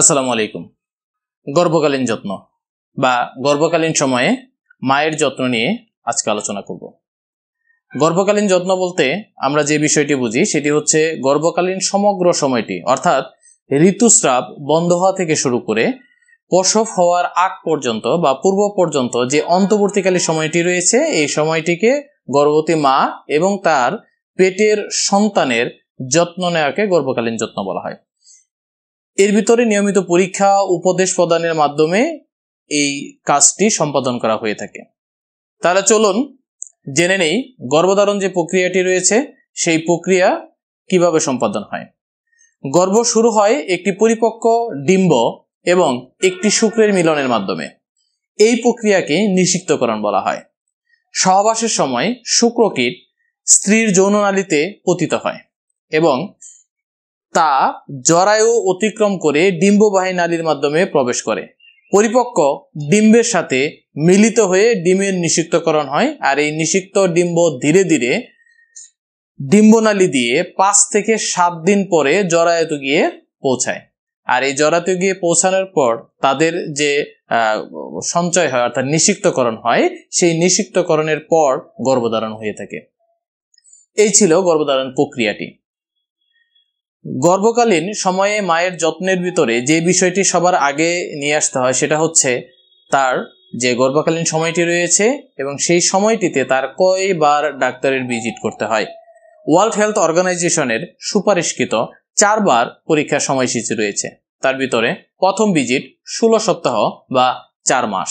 আসসালামু আলাইকুম গর্ভকালীন যত্ন বা গর্ভকালীন সময়ে মায়ের যত্ন নিয়ে আজকে আলোচনা করব গর্ভকালীন যত্ন বলতে আমরা যে বিষয়টি বুঝি সেটি হচ্ছে গর্ভকালীন সমগ্র সময়টি অর্থাৎ ঋতুস্রাব বন্ধ হওয়া থেকে শুরু করে প্রসব হওয়ার আগ পর্যন্ত বা পূর্ব পর্যন্ত যে অন্তর্বর্তীকালী সময়টি রয়েছে এই সময়টিকে গর্ভবতী মা এবং তার পেটের সন্তানের যত্ন নেওয়াকে গর্ভকালীন যত্ন বলা হয় এর ভিতরে নিয়মিত পরীক্ষা উপদেশ প্রদানের মাধ্যমে এই কাজটি সম্পাদন করা হয়ে থাকে তাহলে চলুন জেনে নেই গর্ভধারণ যে প্রক্রিয়াটি রয়েছে সেই প্রক্রিয়া কিভাবে সম্পাদন হয় গর্ভ শুরু হয় একটি পরিপক্ক ডিম্ব এবং একটি শুক্রের মিলনের মাধ্যমে এই প্রক্রিয়াকে নিষিক্তকরণ বলা হয় সহবাসের সময় শুক্রকীট স্ত্রীর যৌননালীতে পতিত হয় এবং তা জরায়ু অতিক্রম করে ডিম্ববাহী নালীর মাধ্যমে প্রবেশ করে পরিপক্ক ডিম্বের সাথে মিলিত হয়ে ডিমের নিষিক্তকরণ হয় আর এই নিষিক্ত ডিম্ব ধীরে ধীরে ডিম্বনালী দিয়ে পাঁচ থেকে সাত দিন পরে জরায়ুতে গিয়ে পৌঁছায় আর এই জরাতে গিয়ে পৌঁছানোর পর তাদের যে সঞ্চয় হয় অর্থাৎ নিষিক্তকরণ হয় সেই নিষিক্তকরণের পর গর্ভধারণ হয়ে থাকে এই ছিল গর্ভধারণ প্রক্রিয়াটি গর্ভকালীন সময়ে মায়ের যত্নের ভিতরে যে বিষয়টি সবার আগে নিয়ে আসতে হয় সেটা হচ্ছে তার যে গর্ভকালীন সময়টি রয়েছে এবং সেই সময়টিতে তার কয়বার ডাক্তারের ভিজিট করতে হয় ওয়ার্ল্ড হেলথ অর্গানাইজেশনের সুপারিশকৃত চারবার পরীক্ষার সময়সূচি রয়েছে তার ভিতরে প্রথম ভিজিট ষোলো সপ্তাহ বা চার মাস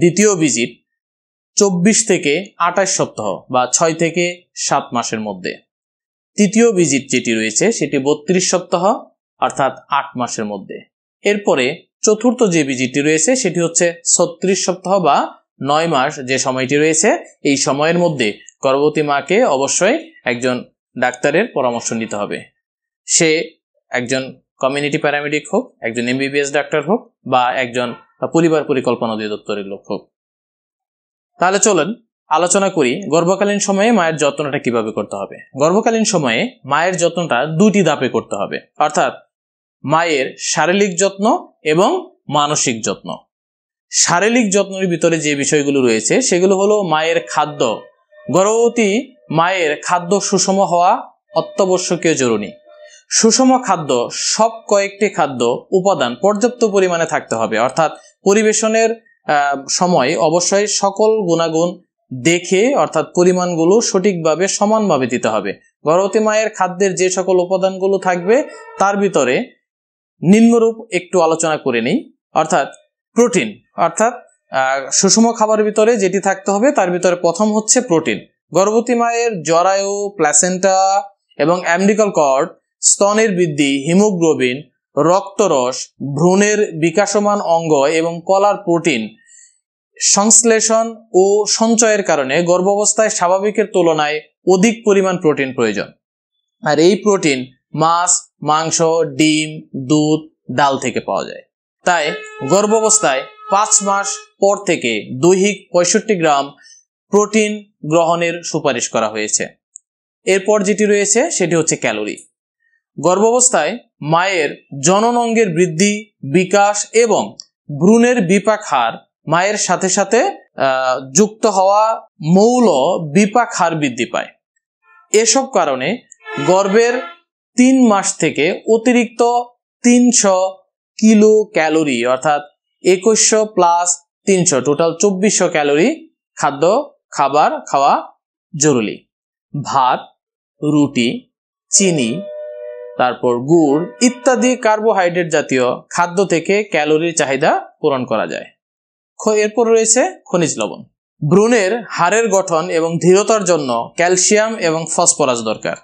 দ্বিতীয় ভিজিট চব্বিশ থেকে আঠাশ সপ্তাহ বা ছয় থেকে সাত মাসের মধ্যে তৃতীয় ভিজিট যেটি রয়েছে সেটি বত্রিশ সপ্তাহ অর্থাৎ আট মাসের মধ্যে এরপরে চতুর্থ যে ভিজিটটি রয়েছে সেটি হচ্ছে ছত্রিশ সপ্তাহ বা নয় মাস যে সময়টি রয়েছে এই সময়ের মধ্যে গর্ভবতী মাকে অবশ্যই একজন ডাক্তারের পরামর্শ নিতে হবে সে একজন কমিউনিটি প্যারামেডিক হোক একজন এমবিবিএস ডাক্তার হোক বা একজন পরিবার পরিকল্পনা অধিদপ্তরের লোক হোক তাহলে চলেন আলোচনা করি গর্ভকালীন সময়ে মায়ের যত্নটা কিভাবে করতে হবে গর্ভকালীন সময়ে মায়ের যত্নটা দুটি ধাপে করতে হবে অর্থাৎ মায়ের শারীরিক যত্ন এবং মানসিক যত্ন শারীরিক যত্নের ভিতরে যে বিষয়গুলো রয়েছে সেগুলো হলো মায়ের খাদ্য গর্ভবতী মায়ের খাদ্য সুষম হওয়া অত্যাবশ্যকীয় জরুরি সুষম খাদ্য সব কয়েকটি খাদ্য উপাদান পর্যাপ্ত পরিমাণে থাকতে হবে অর্থাৎ পরিবেশনের সময় অবশ্যই সকল গুণাগুণ দেখে অর্থাৎ পরিমাণগুলো সঠিকভাবে সমানভাবে দিতে হবে গর্ভবতী মায়ের খাদ্যের যে সকল উপাদানগুলো থাকবে তার ভিতরে নিম্নরূপ একটু আলোচনা করে নিই অর্থাৎ প্রোটিন অর্থাৎ সুষম খাবার ভিতরে যেটি থাকতে হবে তার ভিতরে প্রথম হচ্ছে প্রোটিন গর্ভবতী মায়ের জরায়ু প্লাসেন্টা এবং অ্যামডিকাল কর্ড স্তনের বৃদ্ধি হিমোগ্লোবিন রক্তরস ভ্রূণের বিকাশমান অঙ্গ এবং কলার প্রোটিন সংশ্লেষণ ও সঞ্চয়ের কারণে গর্ভাবস্থায় স্বাভাবিকের তুলনায় অধিক পরিমাণ প্রোটিন প্রয়োজন আর এই প্রোটিন মাছ মাংস ডিম দুধ ডাল থেকে পাওয়া যায় তাই গর্ভাবস্থায় পাঁচ মাস পর থেকে দৈহিক পঁয়ষট্টি গ্রাম প্রোটিন গ্রহণের সুপারিশ করা হয়েছে এরপর যেটি রয়েছে সেটি হচ্ছে ক্যালোরি গর্ভাবস্থায় মায়ের জননঙ্গের বৃদ্ধি বিকাশ এবং ভ্রূণের বিপাক হার মায়ের সাথে সাথে যুক্ত হওয়া মৌল বিপাক হার বৃদ্ধি পায় এসব কারণে গর্ভের তিন মাস থেকে অতিরিক্ত তিনশো কিলো ক্যালোরি অর্থাৎ একুশশো প্লাস তিনশো টোটাল চব্বিশশো ক্যালোরি খাদ্য খাবার খাওয়া জরুরি ভাত রুটি চিনি তারপর গুড় ইত্যাদি কার্বোহাইড্রেট জাতীয় খাদ্য থেকে ক্যালোরির চাহিদা পূরণ করা যায় এরপর রয়েছে খনিজ লবণ ভ্রূণের হাড়ের গঠন এবং দৃঢ়তার জন্য ক্যালসিয়াম এবং ফসফরাস দরকার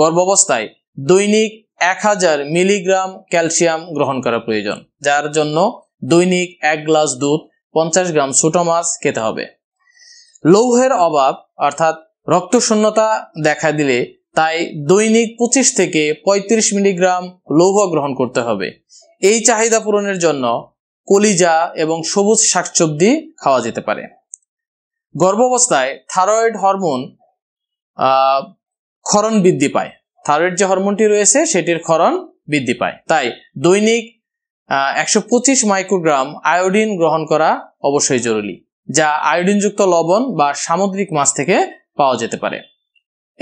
গর্ভাবস্থায় দৈনিক এক হাজার মিলিগ্রাম ক্যালসিয়াম গ্রহণ করা প্রয়োজন যার জন্য দৈনিক এক গ্লাস দুধ পঞ্চাশ গ্রাম ছোটো মাছ খেতে হবে লৌহের অভাব অর্থাৎ রক্তশূন্যতা দেখা দিলে তাই দৈনিক পঁচিশ থেকে ৩৫ মিলিগ্রাম লৌহ গ্রহণ করতে হবে এই চাহিদা পূরণের জন্য কলিজা এবং সবুজ শাকসবজি খাওয়া যেতে পারে গর্ভাবস্থায় থাইরয়েড হরমোন ক্ষরণ বৃদ্ধি পায় থাইরয়েড যে হরমোনটি রয়েছে সেটির ক্ষরণ বৃদ্ধি পায় তাই দৈনিক একশো পঁচিশ মাইক্রোগ্রাম আয়োডিন গ্রহণ করা অবশ্যই জরুরি যা আয়োডিনযুক্ত লবণ বা সামুদ্রিক মাছ থেকে পাওয়া যেতে পারে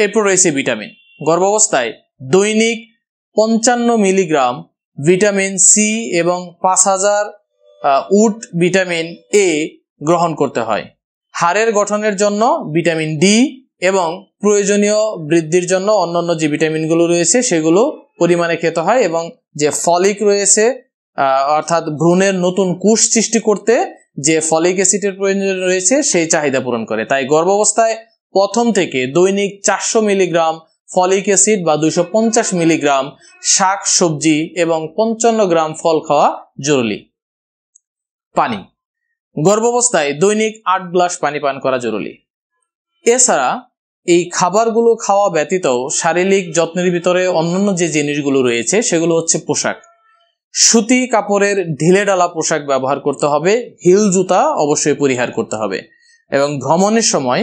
এরপর রয়েছে ভিটামিন গর্ভাবস্থায় দৈনিক পঞ্চান্ন মিলিগ্রাম ভিটামিন সি এবং পাঁচ হাজার উট ভিটামিন এ গ্রহণ করতে হয় হাড়ের গঠনের জন্য ভিটামিন ডি এবং প্রয়োজনীয় বৃদ্ধির জন্য অন্যান্য যে ভিটামিনগুলো রয়েছে সেগুলো পরিমাণে খেতে হয় এবং যে ফলিক রয়েছে অর্থাৎ ভ্রূণের নতুন কুশ সৃষ্টি করতে যে ফলিক অ্যাসিডের প্রয়োজন রয়েছে সেই চাহিদা পূরণ করে তাই গর্ভাবস্থায় প্রথম থেকে দৈনিক চারশো মিলিগ্রাম ফলিক অ্যাসিড বা দুশো মিলিগ্রাম শাক সবজি এবং পঞ্চান্ন গ্রাম ফল খাওয়া জরুরি পানি গর্ভাবস্থায় দৈনিক আট গ্লাস পানি পান করা জরুরি এছাড়া এই খাবারগুলো খাওয়া ব্যতীত শারীরিক যত্নের ভিতরে অন্যান্য যে জিনিসগুলো রয়েছে সেগুলো হচ্ছে পোশাক সুতি কাপড়ের ঢিলে ডালা পোশাক ব্যবহার করতে হবে হিল জুতা অবশ্যই পরিহার করতে হবে এবং ভ্রমণের সময়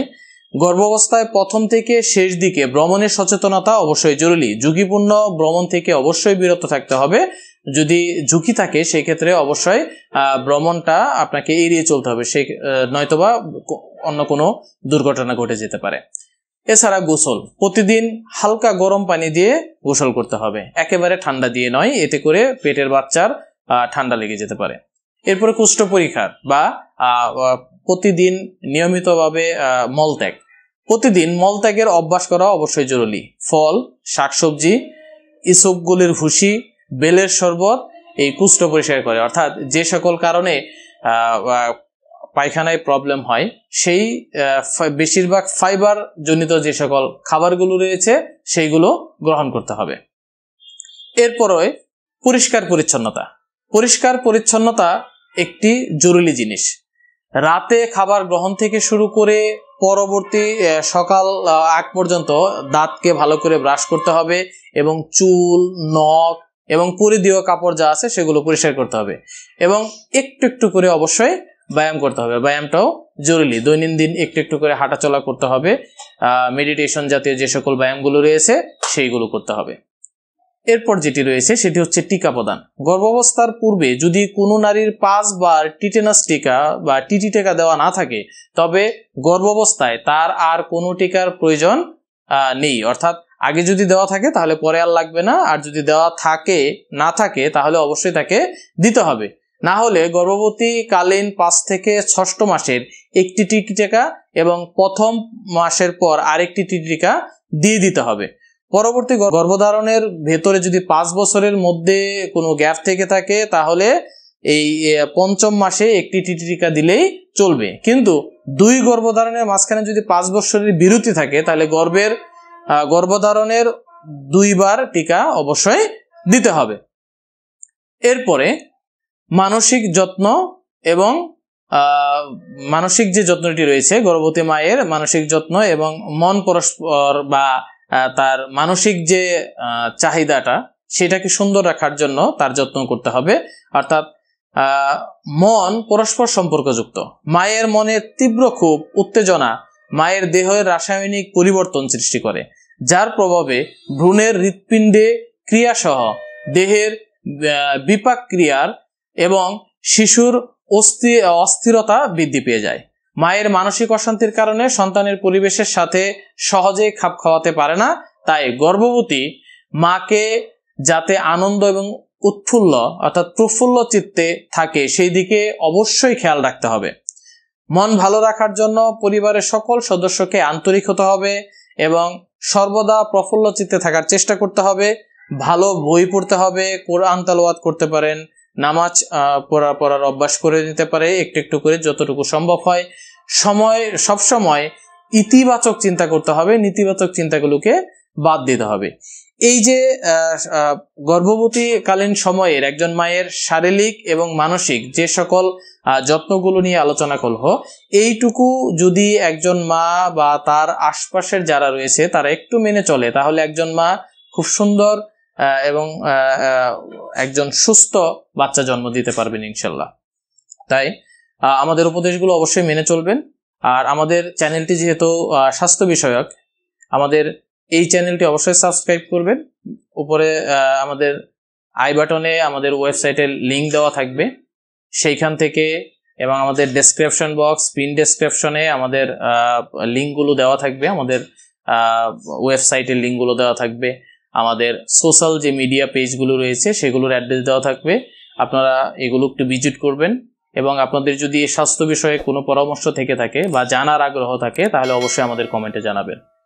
গর্ভাবস্থায় প্রথম থেকে শেষ দিকে ভ্রমণের সচেতনতা অবশ্যই জরুরি ঝুঁকিপূর্ণ ভ্রমণ থেকে অবশ্যই বিরত থাকতে হবে যদি ঝুঁকি থাকে সেই ক্ষেত্রে অবশ্যই ভ্রমণটা আপনাকে এড়িয়ে চলতে হবে সে নয়তোবা অন্য কোনো দুর্ঘটনা ঘটে যেতে পারে এছাড়া গোসল প্রতিদিন হালকা গরম পানি দিয়ে গোসল করতে হবে একেবারে ঠান্ডা দিয়ে নয় এতে করে পেটের বাচ্চার ঠান্ডা লেগে যেতে পারে এরপরে কুষ্ঠ পরীক্ষার বা প্রতিদিন নিয়মিতভাবে মলত্যাগ প্রতিদিন মলত্যাগের অভ্যাস করা অবশ্যই জরুরি ফল শাকসবজি ইসবগুলির ভুসি বেলের শরবত এই কুষ্ঠ পরিষ্কার করে অর্থাৎ যে সকল কারণে পায়খানায় প্রবলেম হয় সেই বেশিরভাগ ফাইবার জনিত যে সকল খাবারগুলো রয়েছে সেইগুলো গ্রহণ করতে হবে এরপরে পরিষ্কার পরিচ্ছন্নতা পরিষ্কার পরিচ্ছন্নতা একটি জরুরি জিনিস রাতে খাবার গ্রহণ থেকে শুরু করে পরবর্তী সকাল আগ পর্যন্ত দাঁতকে ভালো করে ব্রাশ করতে হবে এবং চুল নখ এবং দিয়ে কাপড় যা আছে সেগুলো পরিষ্কার করতে হবে এবং একটু একটু করে অবশ্যই ব্যায়াম করতে হবে ব্যায়ামটাও জরুরি দৈনন্দিন একটু একটু করে হাঁটাচলা করতে হবে মেডিটেশন জাতীয় যে সকল ব্যায়ামগুলো রয়েছে সেইগুলো করতে হবে এরপর যেটি রয়েছে সেটি হচ্ছে টিকা প্রদান গর্ভাবস্থার পূর্বে যদি কোনো নারীর পাঁচবার টিটেনাস টিকা বা টিটি টিকা দেওয়া না থাকে তবে গর্ভাবস্থায় তার আর কোনো টিকার প্রয়োজন নেই অর্থাৎ আগে যদি দেওয়া থাকে তাহলে পরে আর লাগবে না আর যদি দেওয়া থাকে না থাকে তাহলে অবশ্যই তাকে দিতে হবে না হলে গর্ভবতী কালীন পাঁচ থেকে ষষ্ঠ মাসের একটি টিকা এবং প্রথম মাসের পর আরেকটি টিকা দিয়ে দিতে হবে পরবর্তী গর্ভধারণের ভেতরে যদি পাঁচ বছরের মধ্যে কোনো গ্যাপ থেকে থাকে তাহলে এই পঞ্চম মাসে একটি টিকা দিলেই চলবে কিন্তু দুই গর্ভধারণের মাঝখানে যদি পাঁচ বছরের বিরতি থাকে তাহলে গর্ভের গর্ভধারণের দুইবার টিকা অবশ্যই দিতে হবে এরপরে মানসিক যত্ন এবং মানসিক যে যত্নটি রয়েছে গর্ভবতী মায়ের মানসিক যত্ন এবং মন পরস্পর বা তার মানসিক যে চাহিদাটা সেটাকে সুন্দর রাখার জন্য তার যত্ন করতে হবে অর্থাৎ মন পরস্পর সম্পর্কযুক্ত মায়ের মনে তীব্র খুব উত্তেজনা মায়ের দেহের রাসায়নিক পরিবর্তন সৃষ্টি করে যার প্রভাবে ভ্রূণের হৃৎপিণ্ডে ক্রিয়াসহ দেহের বিপাক ক্রিয়ার এবং শিশুর অস্থি অস্থিরতা বৃদ্ধি পেয়ে যায় মায়ের মানসিক অশান্তির কারণে সন্তানের পরিবেশের সাথে সহজে খাপ খাওয়াতে পারে না তাই গর্ভবতী মাকে যাতে আনন্দ এবং উৎফুল্ল অর্থাৎ প্রফুল্ল চিত্তে থাকে সেই দিকে অবশ্যই খেয়াল রাখতে হবে মন ভালো রাখার জন্য পরিবারের সকল সদস্যকে আন্তরিক হতে হবে এবং সর্বদা প্রফুল্ল চিত্তে থাকার চেষ্টা করতে হবে ভালো বই পড়তে হবে কোরআন তালোয়াত করতে পারেন নামাজ পড়া পড়ার অভ্যাস করে নিতে পারে একটু একটু করে যতটুকু সম্ভব হয় সময় সব সময় ইতিবাচক চিন্তা করতে হবে নেতিবাচক চিন্তাগুলোকে বাদ দিতে হবে এই যে গর্ভবতী কালীন সময়ের একজন মায়ের শারীরিক এবং মানসিক যে সকল যত্নগুলো নিয়ে আলোচনা করলো এইটুকু যদি একজন মা বা তার আশপাশের যারা রয়েছে তারা একটু মেনে চলে তাহলে একজন মা খুব সুন্দর এবং একজন সুস্থ বাচ্চা জন্ম দিতে পারবেন ইনশাল্লাহ তাই আমাদের উপদেশগুলো অবশ্যই মেনে চলবেন আর আমাদের চ্যানেলটি যেহেতু স্বাস্থ্য বিষয়ক আমাদের এই চ্যানেলটি অবশ্যই সাবস্ক্রাইব করবেন উপরে আমাদের আই বাটনে আমাদের ওয়েবসাইটের লিঙ্ক দেওয়া থাকবে সেইখান থেকে এবং আমাদের ডেসক্রিপশন বক্স পিন ডেসক্রিপশনে আমাদের লিঙ্কগুলো দেওয়া থাকবে আমাদের ওয়েবসাইটের লিঙ্কগুলো দেওয়া থাকবে আমাদের সোশ্যাল যে মিডিয়া পেজগুলো রয়েছে সেগুলোর অ্যাড্রেস দেওয়া থাকবে আপনারা এগুলো একটু ভিজিট করবেন এবং আপনাদের যদি স্বাস্থ্য বিষয়ে কোনো পরামর্শ থেকে থাকে বা জানার আগ্রহ থাকে তাহলে অবশ্যই আমাদের কমেন্টে জানাবেন